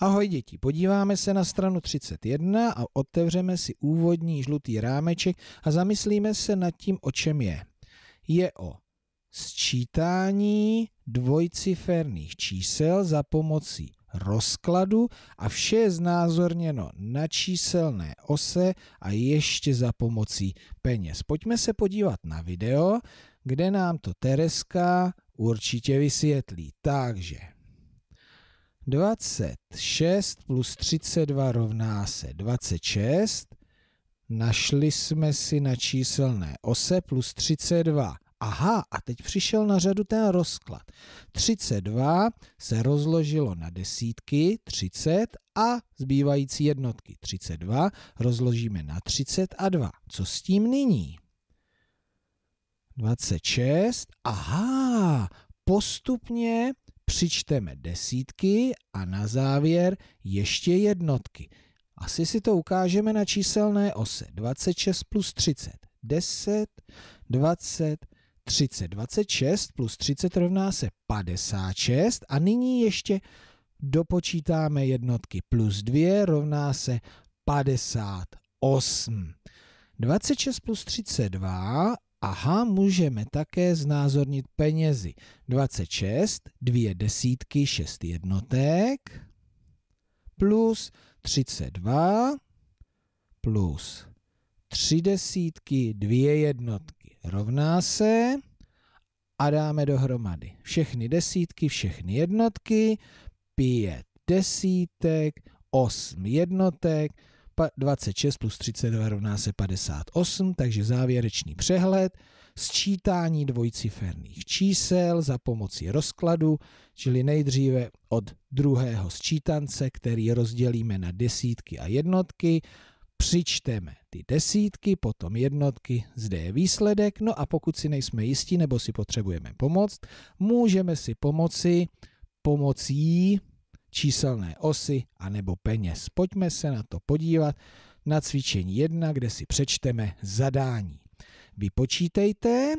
Ahoj děti, podíváme se na stranu 31 a otevřeme si úvodní žlutý rámeček a zamyslíme se nad tím, o čem je. Je o sčítání dvojciferných čísel za pomocí rozkladu a vše je znázorněno na číselné ose a ještě za pomocí peněz. Pojďme se podívat na video, kde nám to Tereska určitě vysvětlí. Takže 26 plus 32 rovná se 26. Našli jsme si na číselné ose plus 32. Aha, a teď přišel na řadu ten rozklad. 32 se rozložilo na desítky, 30 a zbývající jednotky. 32 rozložíme na 30 a 2. Co s tím nyní? 26. Aha, postupně přičteme desítky a na závěr ještě jednotky. Asi si to ukážeme na číselné ose. 26 plus 30. 10, 20, 30. 26 plus 30 rovná se 56 a nyní ještě dopočítáme jednotky. Plus 2 rovná se 58. 26 plus 32 Aha můžeme také znázornit penězi 26, 2 desítky, 6 jednotek, plus 32, plus 3 desítky, 2 jednotky rovná se a dáme dohromady všechny desítky, všechny jednotky, 5 desítek, 8 jednotek, 26 plus 32 rovná se 58, takže závěrečný přehled, sčítání dvojciferných čísel za pomocí rozkladu, čili nejdříve od druhého sčítance, který rozdělíme na desítky a jednotky, přičteme ty desítky, potom jednotky, zde je výsledek, no a pokud si nejsme jistí nebo si potřebujeme pomoct, můžeme si pomoci pomocí číselné osy a nebo peněz. Pojďme se na to podívat na cvičení 1, kde si přečteme zadání. Vypočítejte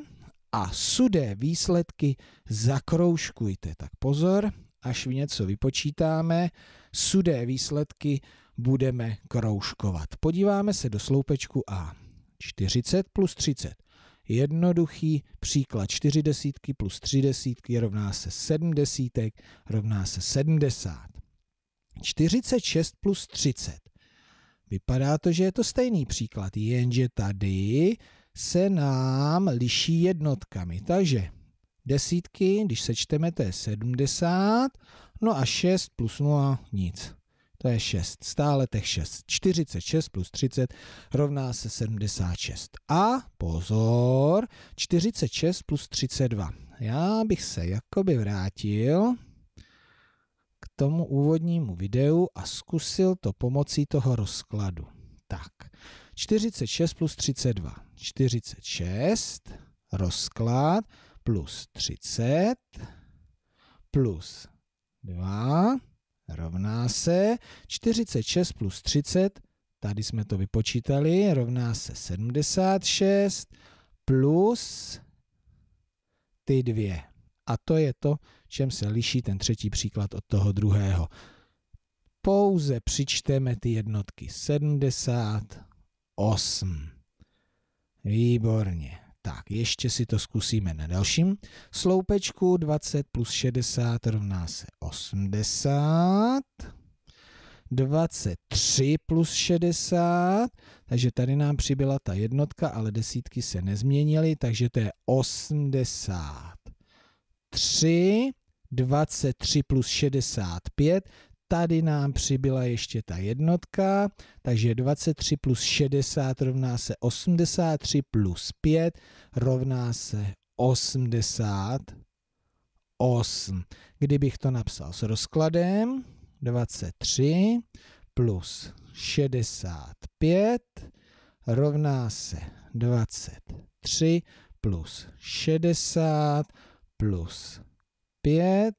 a sudé výsledky zakroužkujte. Tak pozor, až v něco vypočítáme, sudé výsledky budeme kroužkovat. Podíváme se do sloupečku A. 40 plus 30 jednoduchý příklad. 4 desítky plus 3 desítky rovná se 7 desítek, rovná se 70. 46 plus 30. Vypadá to, že je to stejný příklad, jenže tady se nám liší jednotkami. Takže desítky, když sečteme, to je 70, no a 6 plus 0, nic. To je 6. Stále těch 6. 46 plus 30 rovná se 76. A pozor, 46 plus 32. Já bych se jakoby vrátil k tomu úvodnímu videu a zkusil to pomocí toho rozkladu. Tak, 46 plus 32. 46, rozklad, plus 30, plus 2, rovná se 46 plus 30, tady jsme to vypočítali, rovná se 76 plus ty dvě. A to je to, čem se liší ten třetí příklad od toho druhého. Pouze přičteme ty jednotky 78. Výborně. Tak, ještě si to zkusíme na dalším sloupečku. 20 plus 60 rovná se 80. 23 plus 60, takže tady nám přibyla ta jednotka, ale desítky se nezměnily, takže to je 83. 23 plus 65, tady nám přibyla ještě ta jednotka, takže 23 plus 60 rovná se 83 plus 5 rovná se 88. Kdybych to napsal s rozkladem, 23 plus 65 rovná se 23 plus 60 plus 5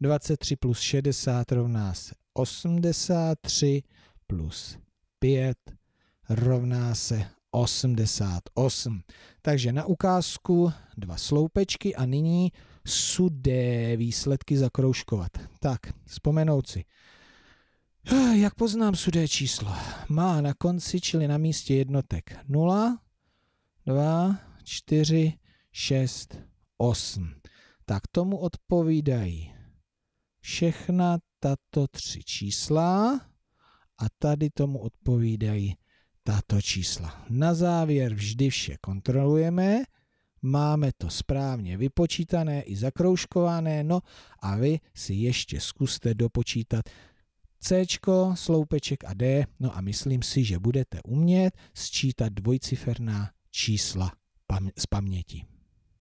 23 plus 60 rovná se 83 plus 5 rovná se 88. Takže na ukázku dva sloupečky a nyní sudé výsledky zakroužkovat. Tak, vzpomenout si. Jak poznám sudé číslo? Má na konci, čili na místě jednotek 0, 2, 4, 6, 8. Tak tomu odpovídají všechna tato tři čísla a tady tomu odpovídají tato čísla. Na závěr vždy vše kontrolujeme, máme to správně vypočítané i zakroužkované, no a vy si ještě zkuste dopočítat C, sloupeček a D, no a myslím si, že budete umět sčítat dvojciferná čísla z paměti.